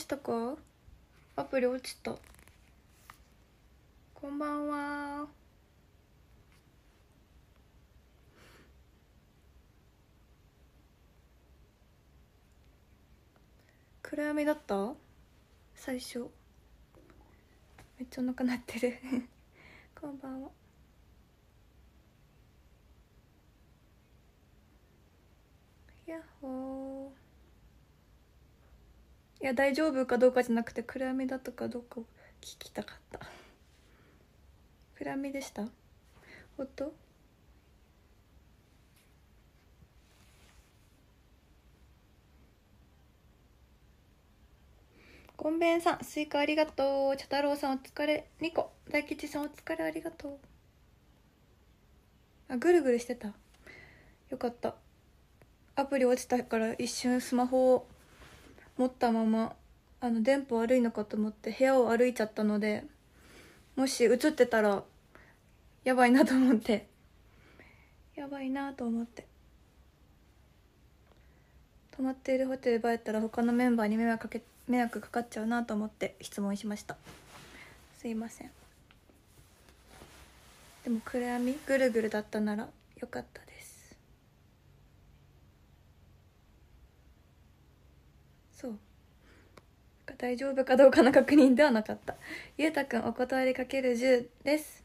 したかアプリ落ちたこんばんは暗闇だった最初めっちゃお腹鳴ってる こんばんはやっほーいや大丈夫かどうかじゃなくて暗闇だとかどうかを聞きたかった暗闇でした音ごんべんさん、スイカありがとう。茶太郎さんお疲れ。ニコ、大吉さんお疲れありがとう。あ、ぐるぐるしてた。よかった。アプリ落ちたから一瞬スマホを持ったままあの電波悪いのかと思って部屋を歩いちゃったのでもし映ってたらやばいなと思ってやばいなと思って泊まっているホテルばレたら他のメンバーに迷惑かけ迷惑かかっちゃうなと思って質問しましたすいませんでも暗闇ぐるぐるだったならよかったですそう大丈夫かどうかの確認ではなかったゆうたくんお断りかける10です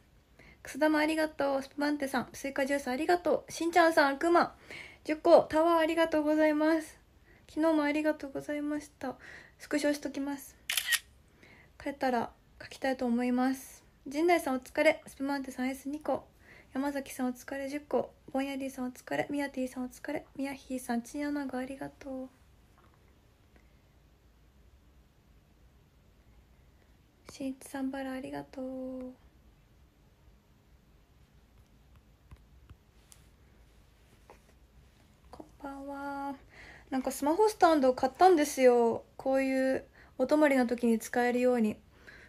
くす玉ありがとうスプマンテさんスイカジュースありがとうしんちゃんさんくま10個タワーありがとうございます昨日もありがとうございましたスクショしときます帰ったら書きたいと思います陣内さんお疲れスプマンテさん S2 個山崎さんお疲れ10個ぼんやりさんお疲れみやてぃさんお疲れみやひーさんちんやながありがとうしんいちさんバラありがとうこんばんはなんかスマホスタンドを買ったんですよこういうお泊まりの時に使えるように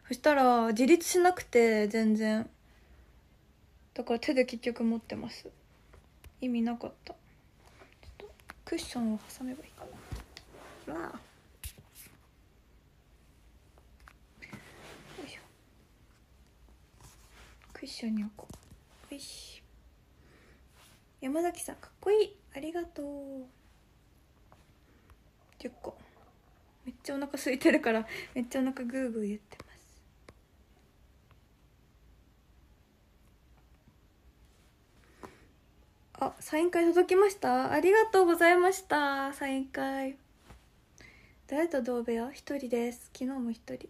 そしたら自立しなくて全然だから手で結局持ってます意味なかったクッションを挟めばいいかなわあクッションに置こうよし山崎さんかっこいいありがとう10個めっちゃお腹空いてるからめっちゃお腹グーグー言ってますあサイン会届きましたありがとうございましたサイン会誰と同部屋一人です昨日も一人ちょっ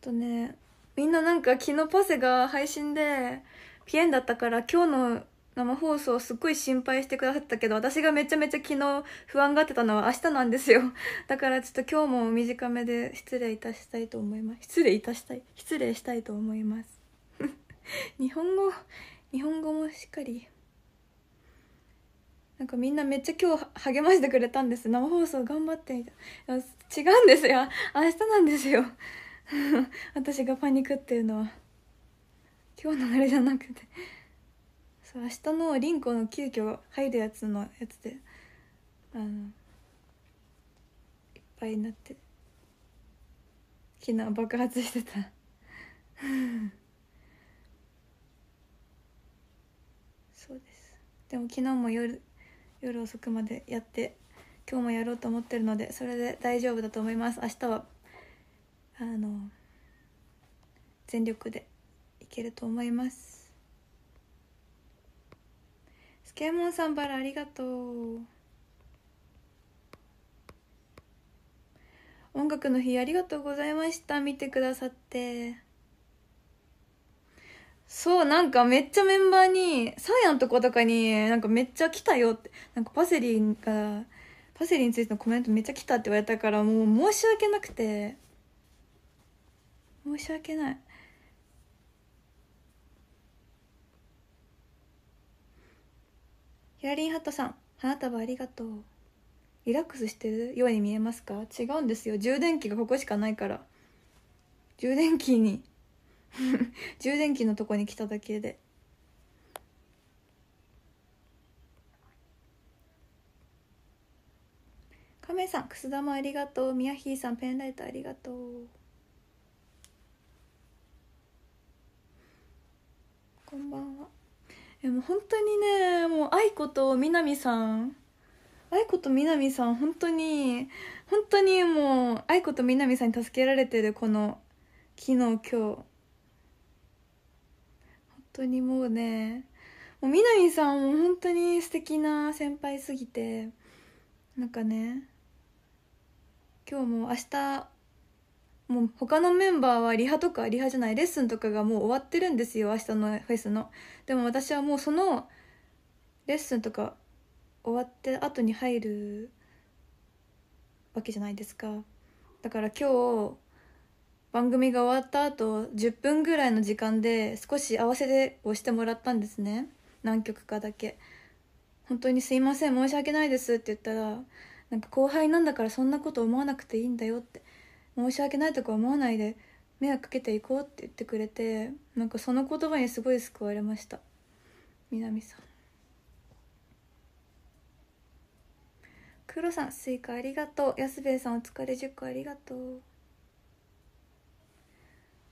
とねみんななんか昨日パセが配信でピエンだったから今日の生放送すっごい心配してくださったけど私がめちゃめちゃ昨日不安がってたのは明日なんですよ だからちょっと今日も短めで失礼いたしたいと思います失礼いたしたい失礼したいと思います 日本語日本語もしっかりなんかみんなめっちゃ今日励ましてくれたんです生放送頑張ってみた違うんですよ明日なんですよ 私がパニクってるのは今日のあれじゃなくてそう明日のリンコの急遽入るやつのやつであのいっぱいになって昨日爆発してた そうですでも昨日も夜夜遅くまでやって今日もやろうと思ってるのでそれで大丈夫だと思います明日はあの全力でいけると思いますスケモンさんバラありがとう音楽の日ありがとうございました見てくださってそうなんかめっちゃメンバーにサーヤのとことかになんかめっちゃ来たよってなんかパセリがパセリについてのコメントめっちゃ来たって言われたからもう申し訳なくて申し訳ないヒラリンハットさん花束ありがとうリラックスしてるように見えますか違うんですよ充電器がここしかないから充電器に 充電器のとこに来ただけで亀さんくす玉ありがとうミヤヒーさんペンライトありがとうこんばんはえもう本当にねもう愛子と南さん愛子と南さん本当に本当にもう愛子と南さんに助けられてるこの昨日今日本当にもうねもう南さんも本当に素敵な先輩すぎてなんかね今日も明日もう他のメンバーはリハとかリハじゃないレッスンとかがもう終わってるんですよ明日のフェスのでも私はもうそのレッスンとか終わって後に入るわけじゃないですかだから今日番組が終わった後10分ぐらいの時間で少し合わせで押してもらったんですね何曲かだけ本当にすいません申し訳ないですって言ったらなんか後輩なんだからそんなこと思わなくていいんだよって申し訳ないとか思わないで迷惑かけていこうって言ってくれてなんかその言葉にすごい救われました南さん黒さんスイカありがとう安兵衛さんお疲れ塾ありがとう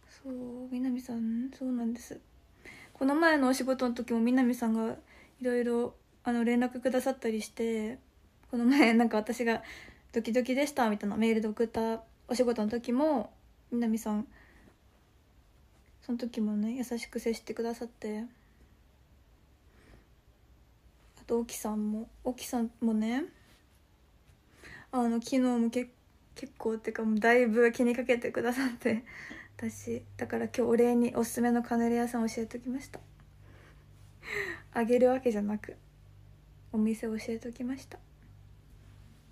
そう南さんそうなんですこの前のお仕事の時も南さんがいろいろ連絡くださったりしてこの前なんか私が「ドキドキでした」みたいなメールで送ったお仕事の時も南さんその時もね優しく接してくださってあと沖さんも沖さんもねあの昨日もけ結構っていうかもうだいぶ気にかけてくださって私だから今日お礼におすすめのカヌレ屋さん教えておきましたあげるわけじゃなくお店教えておきました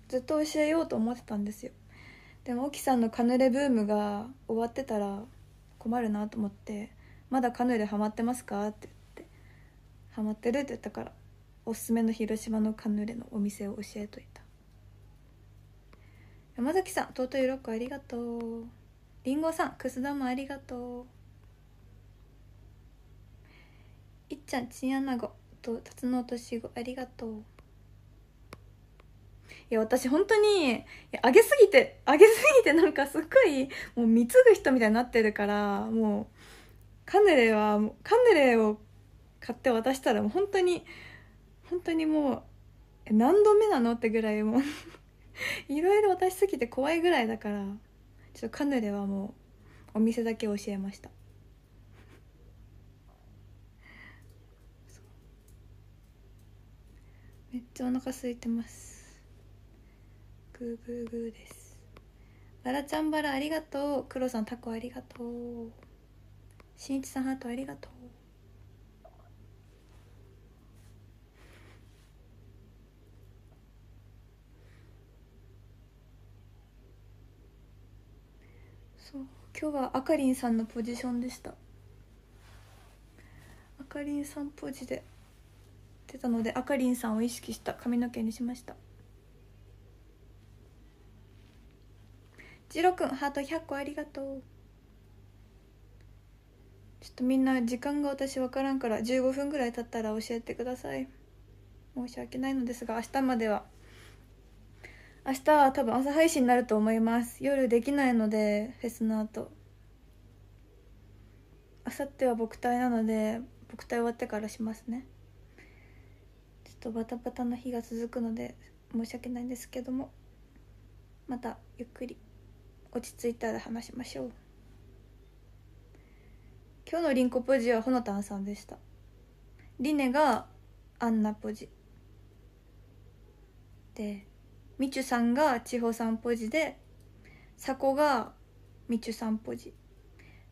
ずっと教えようと思ってたんですよでも沖さんのカヌレブームが終わってたら困るなと思って「まだカヌレハマってますか?」って言って「ハマってる」って言ったからおすすめの広島のカヌレのお店を教えといた山崎さん尊い6個ありがとうりんごさんくす玉ありがとういっちゃんチンアナゴとタツノオトシゴありがとういや、私本当に、あげすぎて、あげすぎてなんかすっごい、もう貢ぐ人みたいになってるから、もう、カヌレは、カヌレを買って渡したらもう本当に、本当にもう、何度目なのってぐらいもう いろいろ渡しすぎて怖いぐらいだから、ちょっとカヌレはもう、お店だけ教えました。めっちゃお腹空いてます。グーグーグーですバラちゃんバラありがとう黒さんタコありがとうしんいちさんハートありがとうそう今日はあかりんさんのポジションでしたあかりんさんポジで出たのであかりんさんを意識した髪の毛にしましたジロくんハート100個ありがとうちょっとみんな時間が私分からんから15分ぐらい経ったら教えてください申し訳ないのですが明日までは明日は多分朝配信になると思います夜できないのでフェスの後明後日は僕隊なので僕隊終わってからしますねちょっとバタバタの日が続くので申し訳ないんですけどもまたゆっくり落ち着いたら話しましょう今日のリンコポジはほのたんさんでしたリネがアンナポジでみちゅさんが千穂さんポジでさこがみちゅさんポジ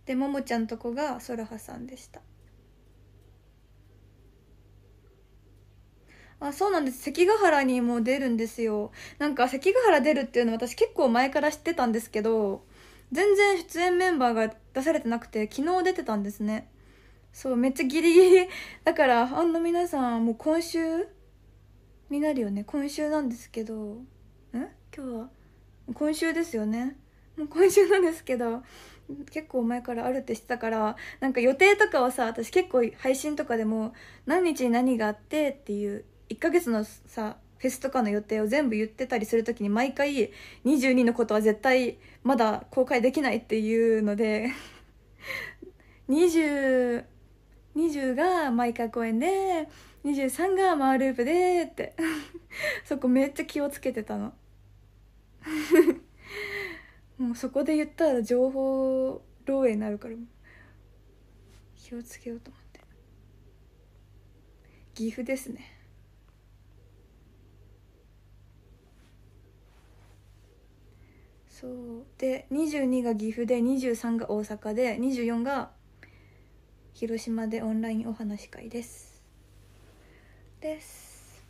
でももちゃんとこがそらはさんでしたあそうなんです関ヶ原にも出るんですよなんか関ヶ原出るっていうのは私結構前から知ってたんですけど全然出演メンバーが出されてなくて昨日出てたんですねそうめっちゃギリギリ だからファンの皆さんもう今週になるよね今週なんですけどん今日は今週ですよねもう今週なんですけど結構前からあるって知ってたからなんか予定とかはさ私結構配信とかでも何日に何があってっていう1ヶ月のさフェスとかの予定を全部言ってたりする時に毎回22のことは絶対まだ公開できないっていうので 20, 20 が毎回公演で23がマーループでって そこめっちゃ気をつけてたの もうそこで言ったら情報漏洩になるから気をつけようと思って岐阜ですねそうで22が岐阜で23が大阪で24が広島でオンラインお話会ですです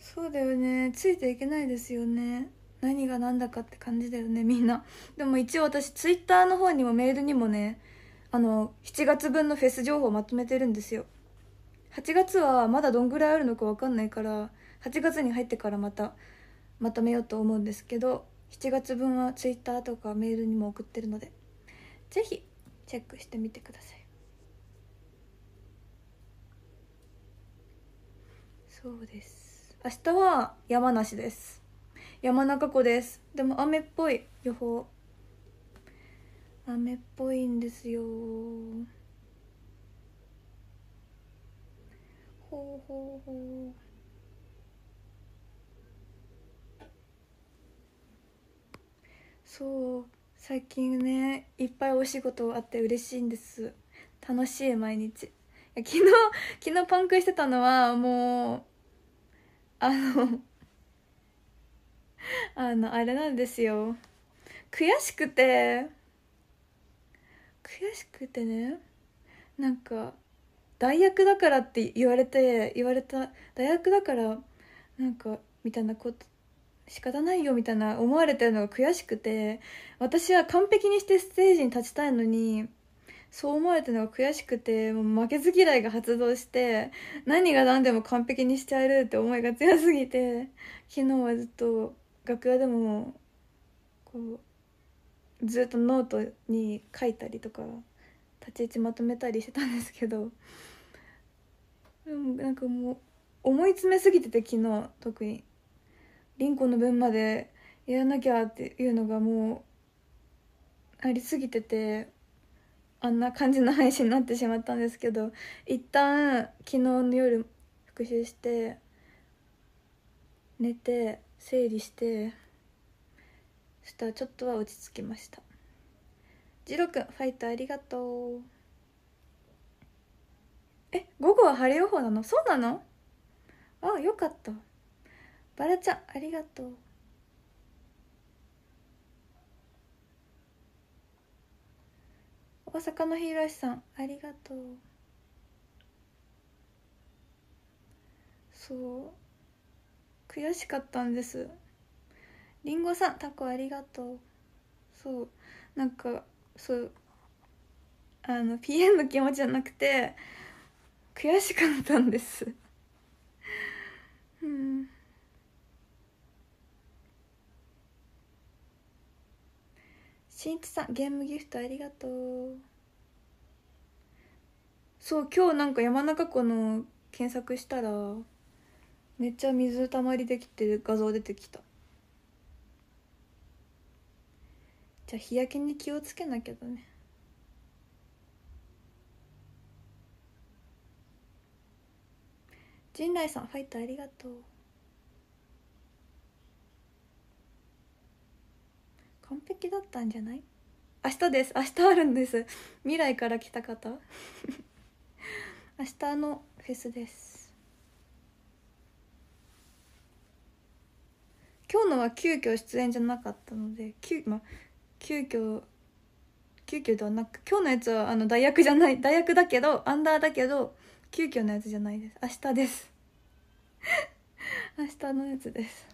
そうだよねついていけないですよね何が何だかって感じだよねみんなでも一応私ツイッターの方にもメールにもねあの7月分のフェス情報をまとめてるんですよ8月はまだどんぐらいあるのか分かんないから8月に入ってからまたまとめようと思うんですけど7月分は Twitter とかメールにも送ってるので是非チェックしてみてくださいそうです明日は山梨です山中湖ですでも雨っぽい予報雨っぽいんですよほうほうほうそう最近ねいっぱいお仕事あって嬉しいんです楽しい毎日昨日 昨日パンクしてたのはもうあの あのあれなんですよ悔しくて悔しくてねなんか大学だからって言われて言われた大学だからなんかみたいなこと仕方ないよみたいな思われてるのが悔しくて私は完璧にしてステージに立ちたいのにそう思われてるのが悔しくてもう負けず嫌いが発動して何が何でも完璧にしちゃえるって思いが強すぎて昨日はずっと楽屋でもこうずっとノートに書いたりとか立ち位置まとめたりしてたんですけどでもなんかもう思い詰めすぎてて昨日特に。インコの分までやらなきゃっていうのがもうありすぎててあんな感じの配信になってしまったんですけど一旦昨日の夜復習して寝て整理してそしたらちょっとは落ち着きましたジロ君ファイトありがとうえ午後は晴れ予報なのそうなのあよかったバラちゃんありがとう大阪のひろしさんありがとうそう悔しかったんですりんごさんタコありがとうそうなんかそうあの PM の気持ちじゃなくて悔しかったんですしんいちさんゲームギフトありがとうそう今日なんか山中湖の検索したらめっちゃ水たまりできて画像出てきたじゃあ日焼けに気をつけなきゃだね陣内さんファイトありがとう完璧だったんじゃない明日です明日あるんです未来から来た方明日のフェスです今日のは急遽出演じゃなかったので急,、ま急遽急遽ではなく今日のやつはあの大役じゃない大役だけどアンダーだけど急遽のやつじゃないです明日です明日のやつです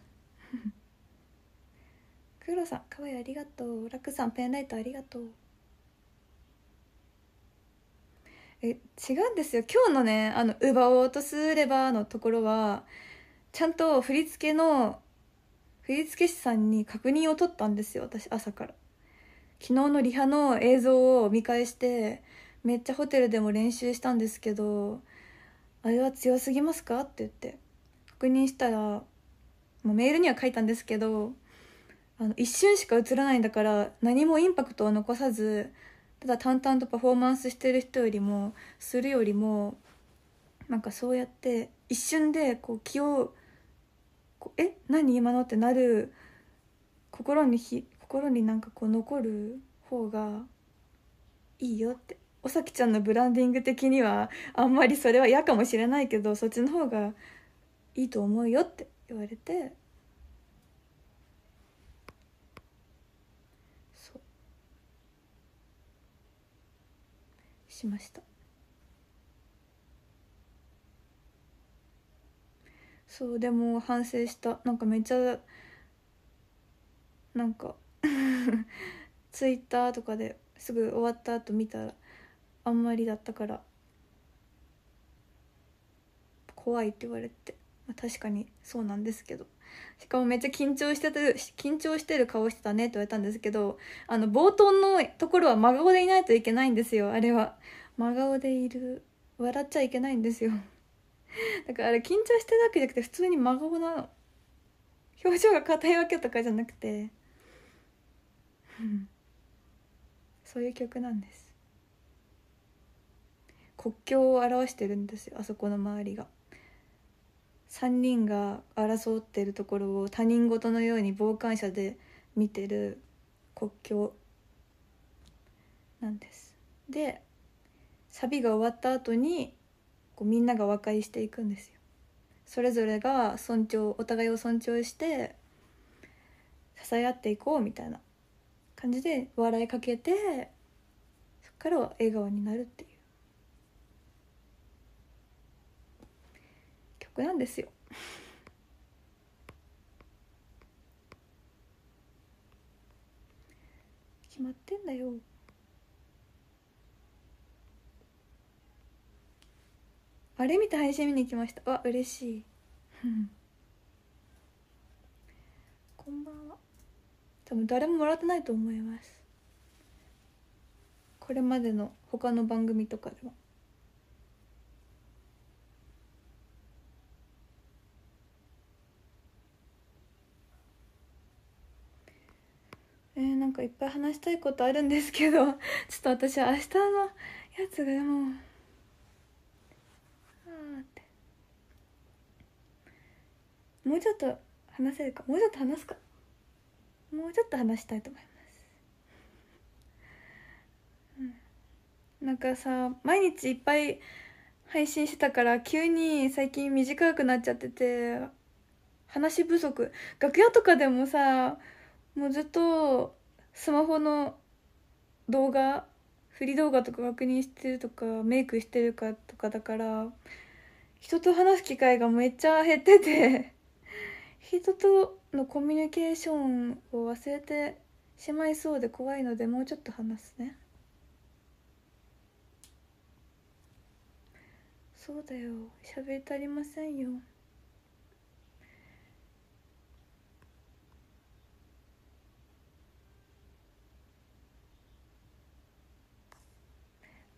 フロさんかわいいありがとうラクさんペンライトありがとうえ違うんですよ今日のね「あの奪おうとすれば」のところはちゃんと振り付けの振付師さんに確認を取ったんですよ私朝から昨日のリハの映像を見返してめっちゃホテルでも練習したんですけどあれは強すぎますかって言って確認したらもうメールには書いたんですけどあの一瞬しか映らないんだから何もインパクトを残さずただ淡々とパフォーマンスしてる人よりもするよりもなんかそうやって一瞬でこう気をこう「え何今の?」ってなる心にひ心になんかこう残る方がいいよっておさきちゃんのブランディング的にはあんまりそれは嫌かもしれないけどそっちの方がいいと思うよって言われてしましたそうでも反省したなんかめっちゃなんか ツイッターとかですぐ終わった後見たらあんまりだったから怖いって言われて、まあ、確かにそうなんですけどしかもめっちゃ緊張してて緊張してる顔してたねって言われたんですけどあの冒頭のところは真顔でいないといけないんですよあれは真顔でいる笑っちゃいけないんですよ だからあれ緊張してるわけじゃなくて普通に真顔なの表情が硬いわけとかじゃなくて そういう曲なんです国境を表してるんですよあそこの周りが。3人が争ってるところを他人事のように傍観者で見てる国境なんです。でサビが終わった後にこうみんなが和解していくんですよ。それぞれが尊重お互いを尊重して支え合っていこうみたいな感じで笑いかけてそっからは笑顔になるっていう。なんですよ。決まってんだよ。あれ見て配信見に来ましたわ嬉しい こんばんは多分誰ももらってないと思いますこれまでの他の番組とかではなんかいっぱい話したいことあるんですけど ちょっと私明日のやつがもうああってもうちょっと話せるかもうちょっと話すかもうちょっと話したいと思います、なんかさ毎日いっぱい配信してたから急に最近短くなっちゃってて話不足楽屋とかでもさもうずっとスマホの動画振り動画とか確認してるとかメイクしてるかとかだから人と話す機会がめっちゃ減ってて 人とのコミュニケーションを忘れてしまいそうで怖いのでもうちょっと話すねそうだよ喋り足りませんよ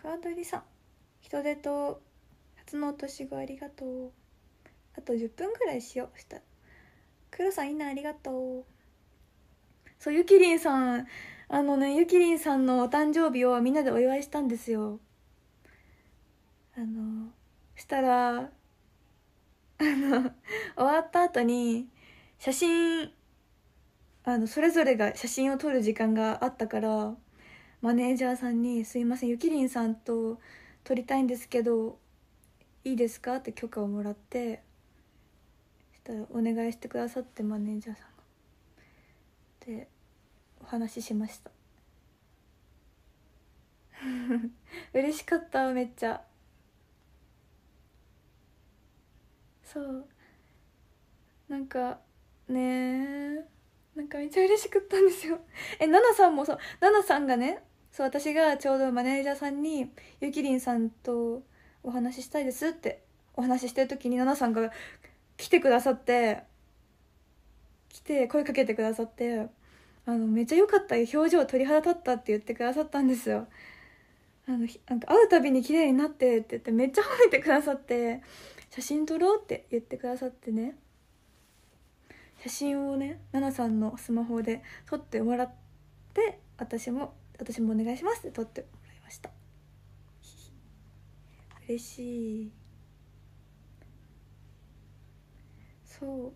川鳥さん人手と初のお年ごありがとうあと10分ぐらいしようした黒さんいいなありがとうそうゆきりんさんあのねゆきりんさんのお誕生日をみんなでお祝いしたんですよあのしたらあの終わった後に写真あのそれぞれが写真を撮る時間があったからマネージャーさんに「すいませんゆきりんさんと撮りたいんですけどいいですか?」って許可をもらってそしたら「お願いしてくださってマネージャーさんが」でお話ししました 嬉しかっためっちゃそうなんかねえなんかめっちゃ嬉しかったんですよえ奈々さんもそう奈々さんがねそう私がちょうどマネージャーさんにゆきりんさんとお話ししたいですってお話ししてる時に奈々さんが来てくださって来て声かけてくださってあのめっちゃ良かった表情鳥肌立ったって言ってくださったんですよあのなんか会うたびに綺麗になってって言ってめっちゃ褒めてくださって写真撮ろうって言ってくださってね写真をね奈々さんのスマホで撮ってもらって私も私もお願いしますって撮ってもらいました嬉しいそう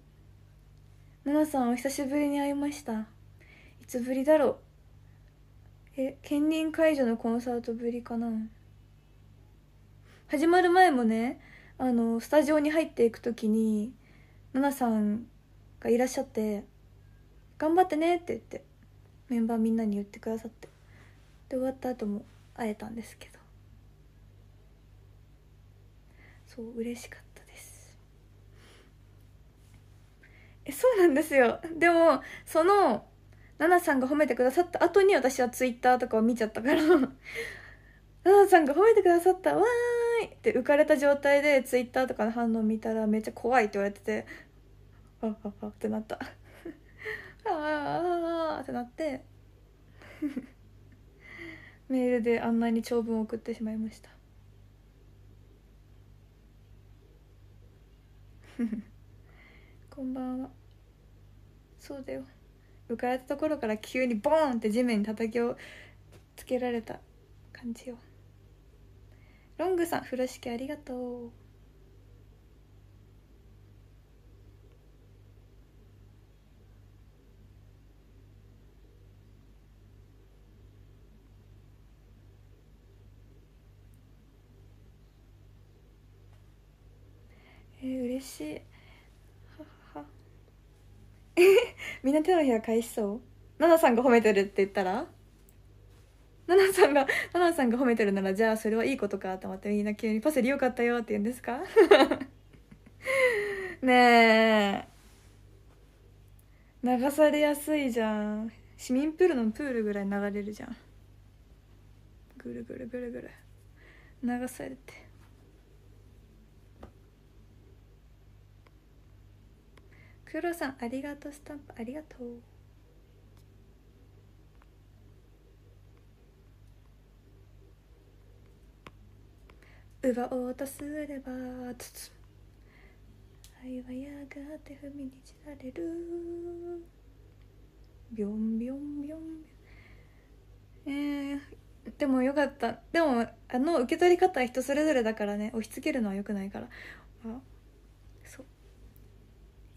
奈々さんお久しぶりに会いましたいつぶりだろうえ兼任解除のコンサートぶりかな始まる前もねあのスタジオに入っていく時に奈々さんがいらっしゃって「頑張ってね」って言ってメンバーみんなに言ってくださって終わった後も会えたんですけどそう嬉しかったですえそうなんですよでもその奈々さんが褒めてくださった後に私はツイッターとかを見ちゃったから奈々 さんが褒めてくださったわーいって浮かれた状態でツイッターとかの反応を見たらめっちゃ怖いって言われててあああってなった ああああってなってメールであんなに長文を送ってしまいました こんばんはそうだよ浮かれたところから急にボーンって地面に叩きをつけられた感じよロングさん風呂敷ありがとう嬉しいはは みんな手のひら返しそう奈々さんが褒めてるって言ったら奈々さんが奈々さんが褒めてるならじゃあそれはいいことかと思ってみんな急に「パセリよかったよ」って言うんですか ねえ流されやすいじゃん市民プールのプールぐらい流れるじゃんぐるぐるぐるぐる流されてフロさんありがとうスタンプありがとう奪おうとすればつつ愛はやがて踏みにじられるビョンビョンビョンえー、でもよかったでもあの受け取り方は人それぞれだからね押し付けるのはよくないからあ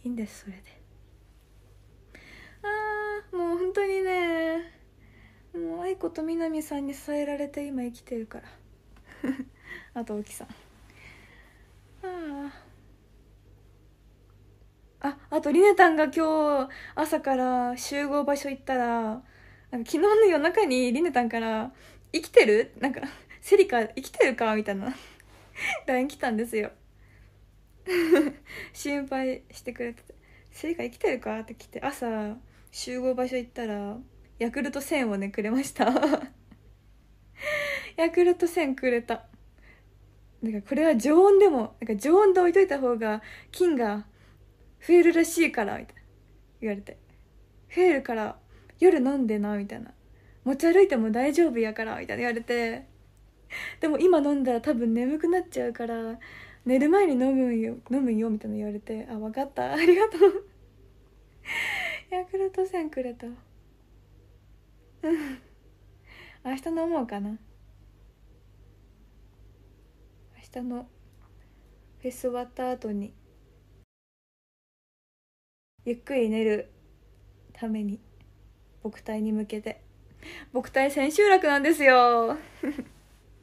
いいんですそれでああもう本当にねもう愛子と南さんに支えられて今生きてるから あと沖さんあああとりねたんが今日朝から集合場所行ったら昨日の夜中にりねたんから「生きてる?」なんか「セリカ生きてるか?」みたいな LINE 来たんですよ心配してくれてて「スイ生きてるか?」って来て朝集合場所行ったらヤクルト1000をねくれました ヤクルト1000くれたんかこれは常温でもなんか常温で置いといた方が菌が増えるらしいからみたいな言われて増えるから夜飲んでなみたいな持ち歩いても大丈夫やからみたいな言われてでも今飲んだら多分眠くなっちゃうから寝る前に飲むよ飲むよみたいな言われてあ分かった ありがとうヤクルト1000くれたうん 明日飲もうかな明日のフェス終わった後にゆっくり寝るために牧隊に向けて牧隊千秋楽なんですよ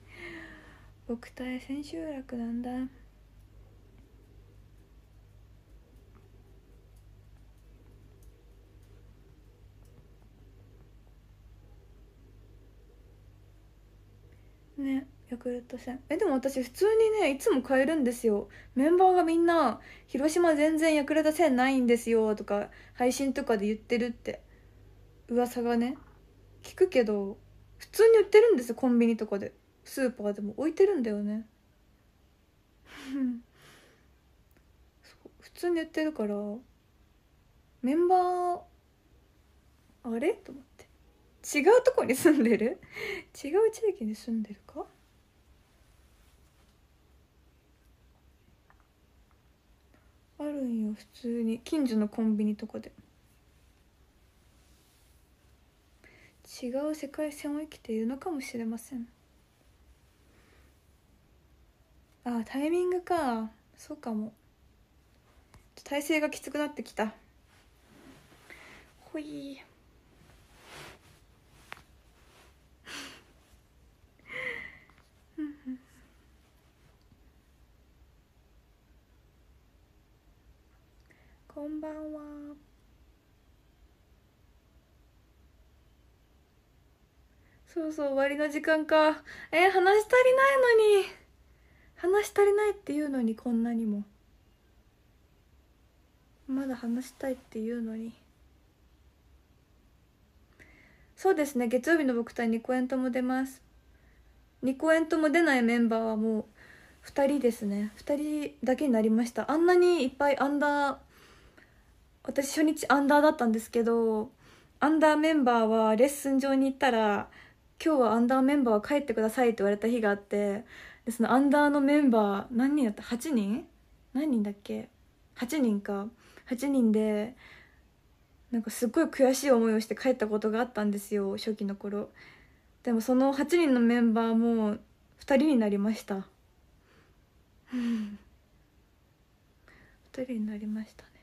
牧隊千秋楽なんだヤクルト戦えでも私普通にねいつも買えるんですよメンバーがみんな「広島全然ヤクルト戦ないんですよ」とか配信とかで言ってるって噂がね聞くけど普通に売ってるんですよコンビニとかでスーパーでも置いてるんだよね 普通に売ってるからメンバーあれと思って違うとこに住んでる 違う地域に住んでるかあるんよ普通に近所のコンビニとかで違う世界線を生きているのかもしれませんああタイミングかそうかも体勢がきつくなってきたほいこんばんは。そうそう、終わりの時間か。え話足りないのに。話足りないっていうのにこんなにも。まだ話したいっていうのに。そうですね、月曜日の僕対2エントも出ます。2エントも出ないメンバーはもう2人ですね2人だけになりましたあんなにいっぱいアンダー私初日アンダーだったんですけどアンダーメンバーはレッスン場に行ったら「今日はアンダーメンバーは帰ってください」って言われた日があってでそのアンダーのメンバー何人だった8人何人だっけ8人か8人でなんかすっごい悔しい思いをして帰ったことがあったんですよ初期の頃でもその8人のメンバーも2人になりました2人になりましたね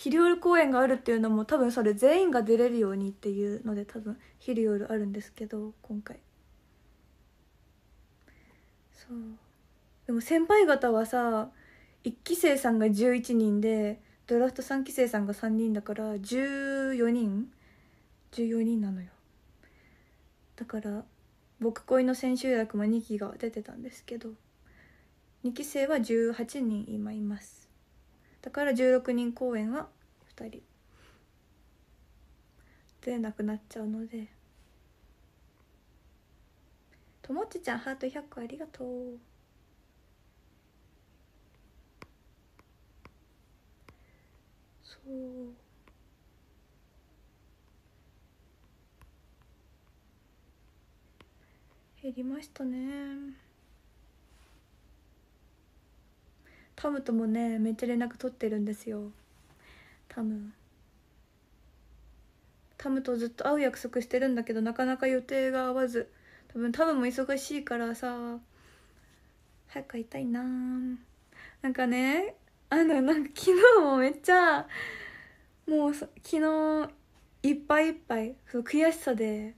昼夜公演があるっていうのも多分それ全員が出れるようにっていうので多分昼夜あるんですけど今回そうでも先輩方はさ1期生さんが11人でドラフト3期生さんが3人だから14人14人なのよだから僕恋の千秋楽も2期が出てたんですけど2期生は18人今いますだから16人公演は2人でなくなっちゃうのでともちちゃんハート100個ありがとうそう減りましたねタムともねめっちゃ連絡取ってるんですよタムタムとずっと会う約束してるんだけどなかなか予定が合わず多分タムも忙しいからさ早く会いたいななんかねあのなんか昨日もめっちゃもう昨日いっぱいいっぱいその悔しさで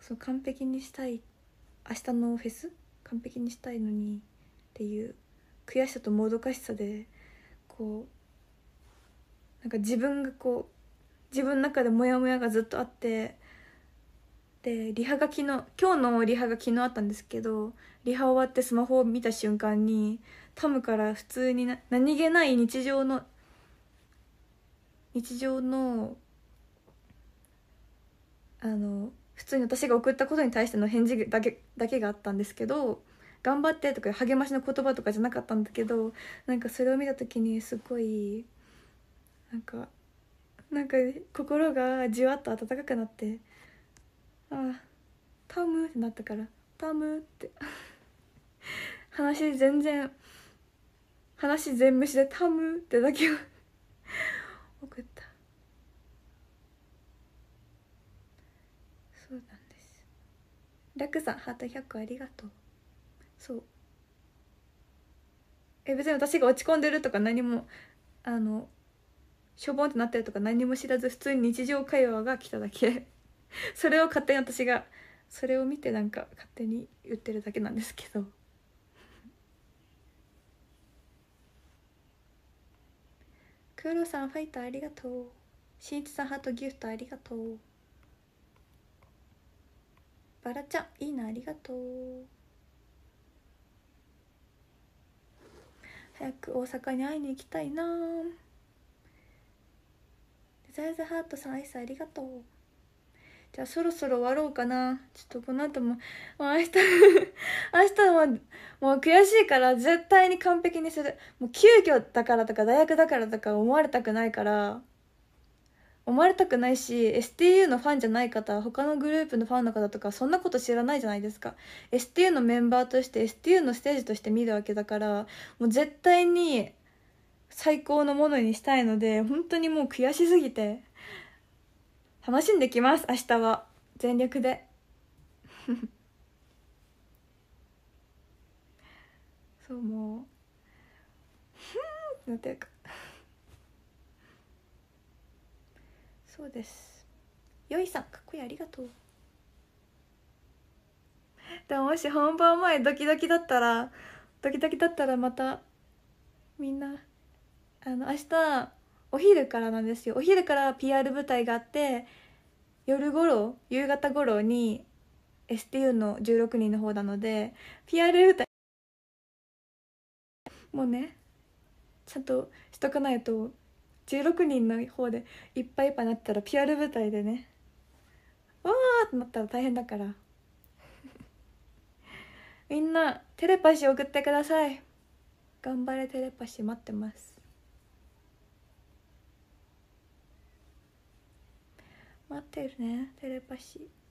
そ完璧にしたい明日のフェス完璧にしたいのにっていう悔しさともどかしさでこうなんか自分がこう自分の中でモヤモヤがずっとあってでリハが昨日今日のリハが昨日あったんですけどリハ終わってスマホを見た瞬間にタムから普通に何気ない日常の日常のあの普通に私が送ったことに対しての返事だけだけがあったんですけど「頑張って」とか励ましの言葉とかじゃなかったんだけどなんかそれを見た時にすごいなんかなんか心がじわっと温かくなってああタムってなったからタムって 話全然話全無視でタムってだけを送って。楽さんハート100個ありがとうそうえ別に私が落ち込んでるとか何もあのしょぼんってなってるとか何も知らず普通に日常会話が来ただけ それを勝手に私がそれを見てなんか勝手に言ってるだけなんですけどク郎ロさんファイトありがとうしんいちさんハートギフトありがとうバラちゃんいいなありがとう早く大阪に会いに行きたいなデザイズハートさんアイスありがとうじゃあそろそろ終わろうかなちょっとこの後ももう明日 明日ももう悔しいから絶対に完璧にするもう急遽だからとか大学だからとか思われたくないから思われたくないし STU のファンじゃない方他のグループのファンの方とかそんなこと知らないじゃないですか STU のメンバーとして STU のステージとして見るわけだからもう絶対に最高のものにしたいので本当にもう悔しすぎて楽しんできます明日は全力で そうもうふんなんていうかそうですよいさんかっこいいありがとうでももし本番前ドキドキだったらドキドキだったらまたみんなあの明日お昼からなんですよお昼から PR 舞台があって夜頃夕方頃に STU の16人の方なので PR 舞台もうねちゃんとしとかないと16人の方でいっぱいいっぱいなったら PR 舞台でねわーってなったら大変だから みんなテレパシー送ってください頑張れテレパシー待ってます待ってるねテレパシー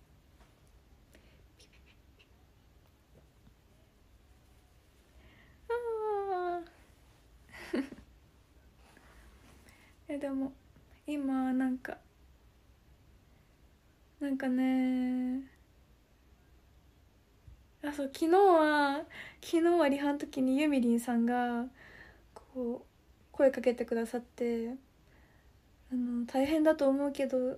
えでも今なんかなんかねあそう昨日は昨日はリハの時にゆみりんさんがこう声かけてくださってあの大変だと思うけど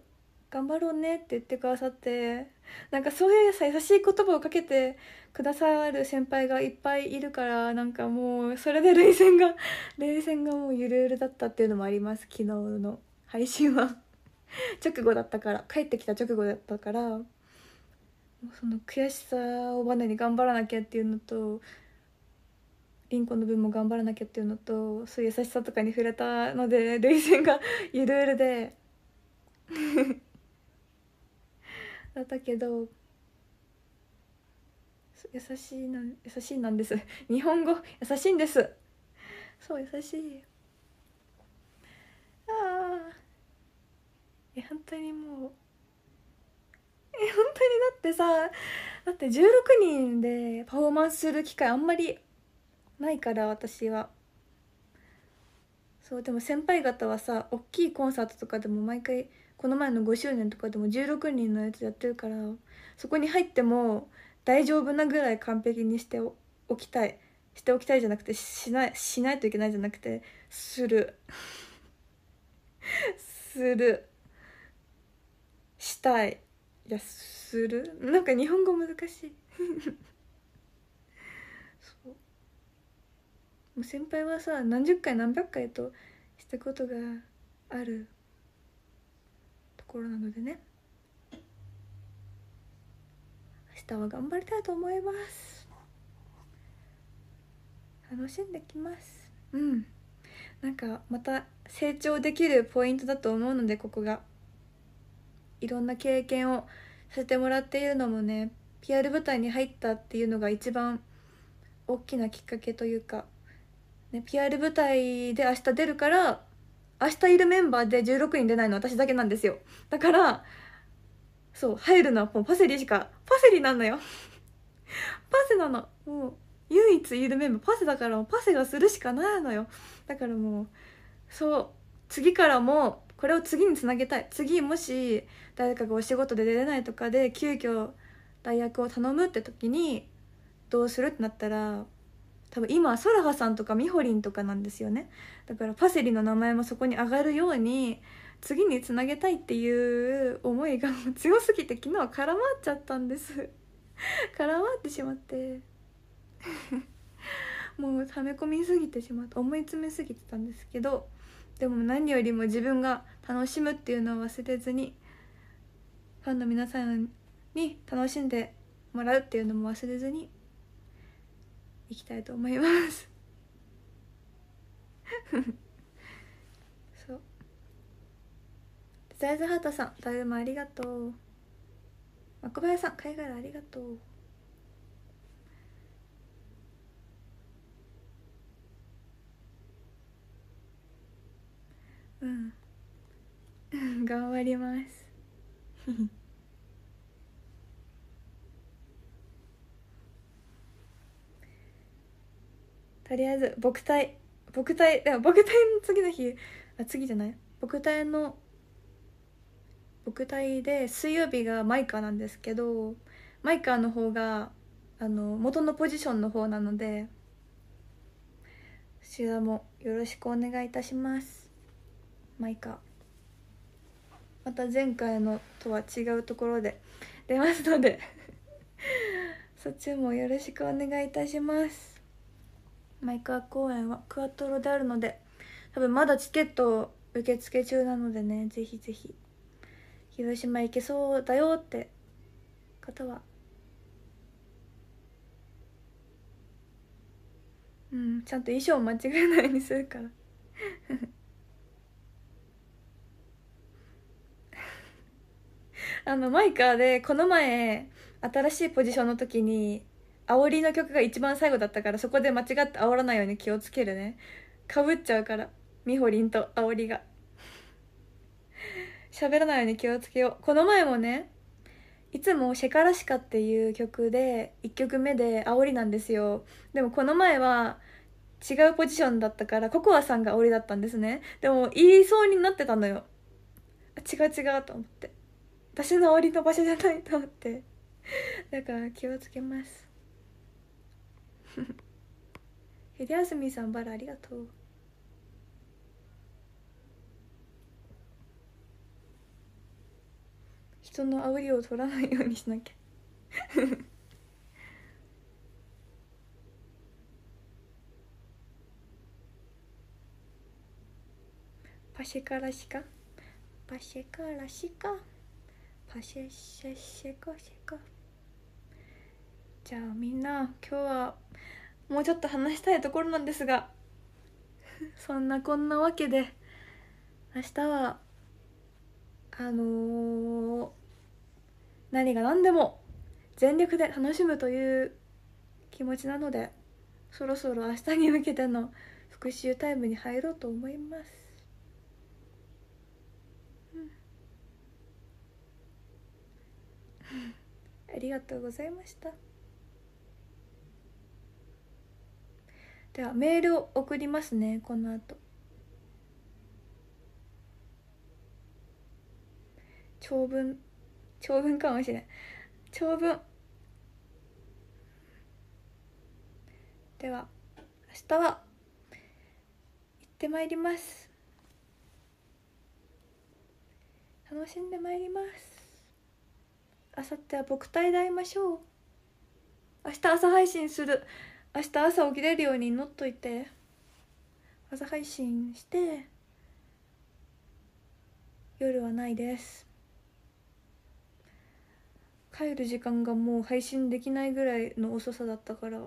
頑張ろうねって言ってくださってなんかそういう優しい言葉をかけてくださる先輩がいっぱいいるからなんかもうそれで冷戦が 冷戦がもうゆるゆるだったっていうのもあります昨日の配信は 直後だったから帰ってきた直後だったからその悔しさをバネに頑張らなきゃっていうのとリンコの分も頑張らなきゃっていうのとそういう優しさとかに触れたので涙腺がゆるゆるで だったけど優しいな優しいなんです 日本語優しいんですそう優しいああえ本当にもうえ 本当にだってさだって16人でパフォーマンスする機会あんまりないから私はそうでも先輩方はさ大きいコンサートとかでも毎回この前の5周年とかでも16人のやつやってるからそこに入っても大丈夫なぐらい完璧にしておきたいしておきたいじゃなくてしないしないといけないじゃなくてするするしたいいやするなんか日本語難しい そうもう先輩はさ何十回何百回としたことがあるころなのでね明日は頑張りたいと思います楽しんできますうんなんかまた成長できるポイントだと思うのでここがいろんな経験をさせてもらっているのもね PR 舞台に入ったっていうのが一番大きなきっかけというか、ね、PR 舞台で明日出るから明日いるメンバーで16人出ないの私だけなんですよだからそう入るのはもうパセリしかパセリなのよ パセなのもう唯一いるメンバーパセだからパセがするしかないのよだからもうそう次からもこれを次につなげたい次もし誰かがお仕事で出れないとかで急遽代役を頼むって時にどうするってなったら多分今はソラハさんとかみほりんとかなんですよねだからパセリの名前もそこに上がるように次につなげたいっていう思いが強すぎて昨日は絡まっちゃったんです絡ま ってしまって もう溜め込みすぎてしまって思い詰めすぎてたんですけどでも何よりも自分が楽しむっていうのを忘れずにファンの皆さんに楽しんでもらうっていうのも忘れずにいきたいと思います そうハートさん大でもありがとう若林さん海外ありがとううん 頑張りますとりあえず牧隊牧隊でも牧隊の次の日あ次じゃない牧隊の牧隊で水曜日がマイカなんですけどマイカの方があの元のポジションの方なのでそちらもよろしくお願いいたしますマイカまた前回のとは違うところで出ますので そっちもよろしくお願いいたしますマイカー公演はクアトロであるので多分まだチケット受付中なのでねぜひぜひ広島行けそうだよって方はうんちゃんと衣装間違えないようにするから あのマイカーでこの前新しいポジションの時に煽りの曲が一番最後だったからそこで間違って煽らないように気をつけるねかぶっちゃうからみほりんと煽りが喋らないように気をつけようこの前もねいつも「シェカラシカ」っていう曲で1曲目で煽りなんですよでもこの前は違うポジションだったからココアさんが煽りだったんですねでも言いそうになってたのよ違う違うと思って私の煽りの場所じゃないと思ってだから気をつけます秀 すみさんバラありがとう人の煽りを取らないようにしなきゃ パシェカラシカパシェカラシカパシェシェシェコシェコじゃあみんな今日はもうちょっと話したいところなんですが そんなこんなわけで明日はあのー、何が何でも全力で楽しむという気持ちなのでそろそろ明日に向けての復習タイムに入ろうと思います、ありがとうございましたではメールを送りますねこの後長文長文かもしれん長文では明日は行ってまいります楽しんでまいります明後日は僕対談いましょう明日朝配信する明日朝起きれるように祈っといて朝配信して夜はないです帰る時間がもう配信できないぐらいの遅さだったから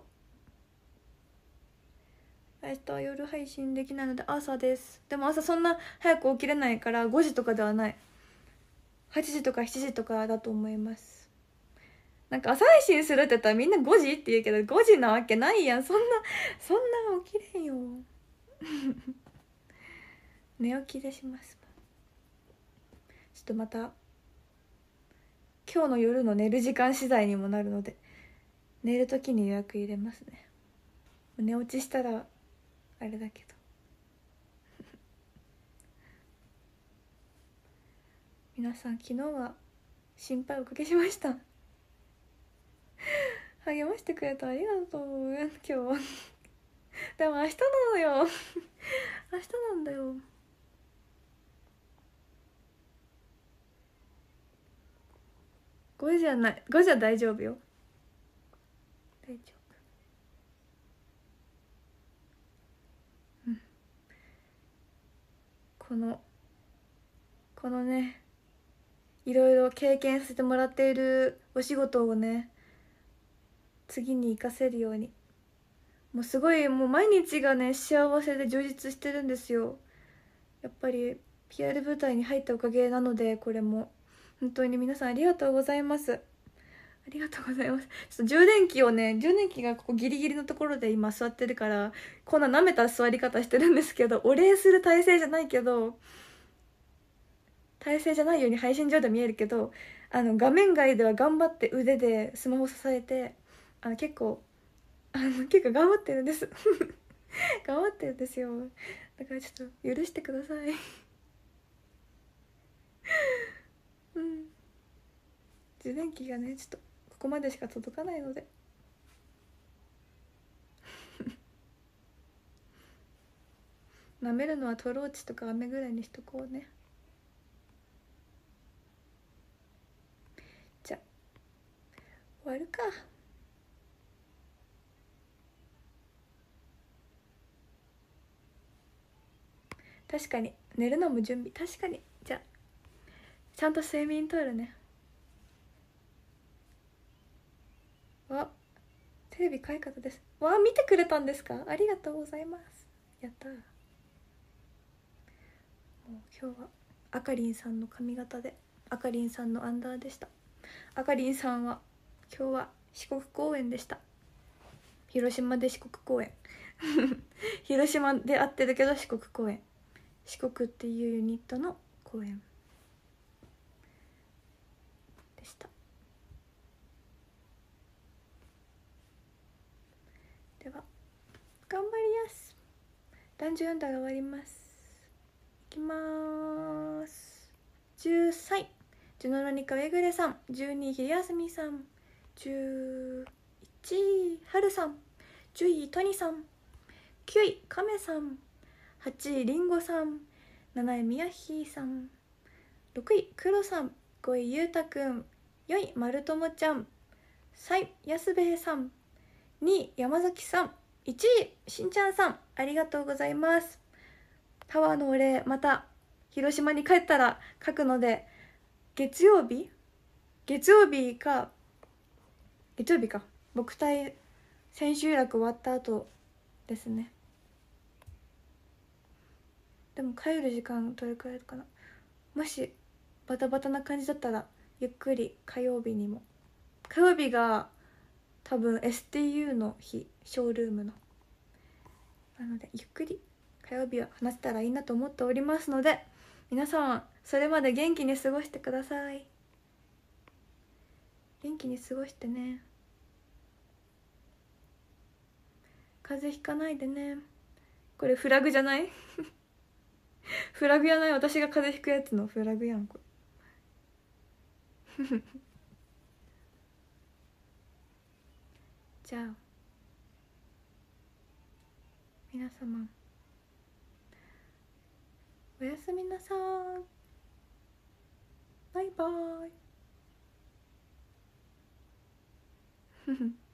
明日は夜配信できないので朝ですでも朝そんな早く起きれないから5時とかではない8時とか7時とかだと思いますなんか朝配信するって言ったらみんな5時って言うけど5時なわけないやんそんなそんな起きれんよ 寝起きでしますちょっとまた今日の夜の寝る時間次第にもなるので寝る時に予約入れますね寝落ちしたらあれだけど 皆さん昨日は心配おかけしました 励ましてくれてありがとう 今日 でも明日なのよ明日なんだよ5じゃない5じゃ大丈夫よ大丈夫うんこのこのねいろいろ経験させてもらっているお仕事をね次に生かせるようにもうすごいもう毎日がね幸せで充実してるんですよやっぱり PR 舞台に入ったおかげなのでこれも本当に皆さんありがとうございますありがとうございますちょっと充電器をね充電器がここギリギリのところで今座ってるからこんな舐めた座り方してるんですけどお礼する体勢じゃないけど体勢じゃないように配信上で見えるけどあの画面外では頑張って腕でスマホ支えてあの結構あの結構頑張ってるんです 頑張ってるんですよだからちょっと許してください うん自電器がねちょっとここまでしか届かないので 舐めるのはトローチとか雨ぐらいにしとこうねじゃあ終わるか。確かに寝るのも準備確かにじゃあちゃんと睡眠とるねわテレビ買い方ですわ見てくれたんですかありがとうございますやったもう今日はあかりんさんの髪型であかりんさんのアンダーでしたあかりんさんは今日は四国公演でした広島で四国公演 広島で会ってるけど四国公演四国っていうユニットの公演でしたでは頑張りやすランジュが終わりますいきます10歳ジュノロニカ・ウェグレさん12さん11はるさん10位トニさん9位カメさん8位りんごさん7位みやひーさん6位くろさん5位ゆうたくん4位まるともちゃん3位やすべさん2位山崎さん1位しんちゃんさんありがとうございますタワーのお礼また広島に帰ったら書くので月曜日月曜日か月曜日か僕対千秋楽終わった後ですねでも帰る時間どれくらいかなもしバタバタな感じだったらゆっくり火曜日にも火曜日が多分 STU の日ショールームのなのでゆっくり火曜日は話せたらいいなと思っておりますので皆さんそれまで元気に過ごしてください元気に過ごしてね風邪ひかないでねこれフラグじゃない フラグやない私が風邪ひくやつのフラグやんこれ じゃあ皆様おやすみなさいバイバイ